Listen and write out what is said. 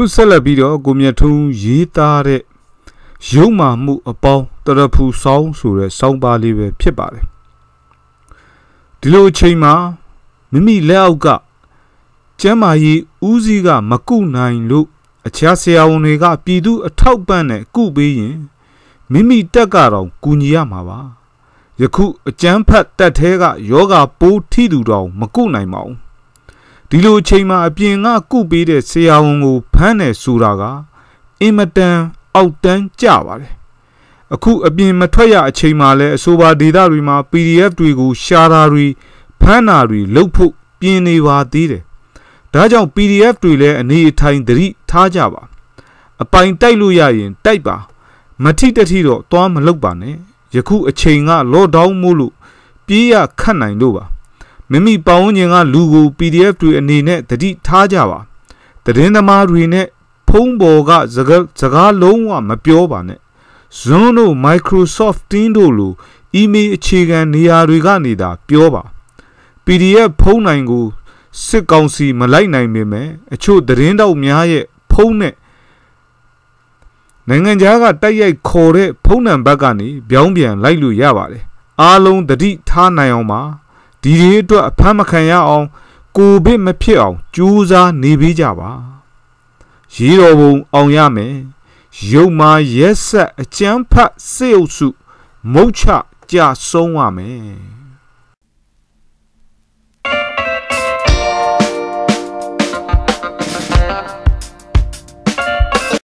ခုဆက်လက်ပြီးတော့ကိုမြထုံးရေးသားတဲ့ရုံမာမှုအပေါင်းတရဖူဆောင်းဆိုတဲ့ဆောင်းပါးလေးပဲဖြစ်ပါတယ်ဒီလိုအချိန်မှာမိမိလက်အောက်ကကျမ်းမာရေးဦးစီးကမကုနိုင်လို့အခြားဆရာဝန်တွေကပြည်သူအထောက်ပံ့နဲ့ကုပေးရင်မိမိတက်ကတော့ကူညီရမှာပါယခုအကျန်းဖတ်တက်သေးကယောဂါပိုးထိသူတော်မကုနိုင်ပါဘူးဒီလိုအချိန်မှာအပြင်ကကုပေးတဲ့ဆရာဝန်ကိုဖမ်းတယ်ဆိုတာကအင်မတန်အောက်တန်းကြပါတယ်အခုအပြင်မထွက်ရအချိန်မှာလဲအဆိုပါဒေတာတွေမှာ PDF တွေကိုရှာတာတွေဖမ်းတာတွေလုပ်ဖို့ပြင်နေပါသေးတယ်ဒါကြောင့် PDF တွေလည်းအနေအထိုင်သတိထားကြပါအပိုင်တိုက်လို့ရရင် တိုက်ပါ မထိတထိတော့သွားမလုပ်ပါနဲ့ယခုအချိန်ကလော့ဒေါင်းမို့လို့ပြေးရခတ်နိုင်လို့ပါမိမိပတ်ဝန်းကျင်ကလူကို PDF တွေအနေနဲ့တတိထားကြပါ သတင်းသမားတွေနဲ့ဖုံးပေါ်ကစကားစကားလုံးဝမပြောပါနဲ့ Zoom တို့ Microsoft Teams တို့လို email အခြေခံနေရာတွေကနေသာပြောပါ PDF ဖုံးနိုင်ကိုစစ်ကောင်စီမလိုက်နိုင်ပေမဲ့အချို့သတင်းတောက်များရဲ့ဖုံးနဲ့နိုင်ငံခြားကတိုက်ရိုက်ခေါ်တဲ့ဖုံးနံပါတ်ကနေပြောင်းပြန်လိုက်လို့ရပါတယ်အားလုံးတတိထားနိုင်အောင်ပါဒီတွေအတွက်အဖမ်းမခံရအောင်ကိုဗစ်မဖြစ်အောင်ကြိုးစားနေပေးကြပါရေတော်ဘုံအောင်ရမယ်ရုပ်မာရက်ဆက်အကျန်းဖတ်စေုပ်စုမုတ်ချကြဆုံးရမယ်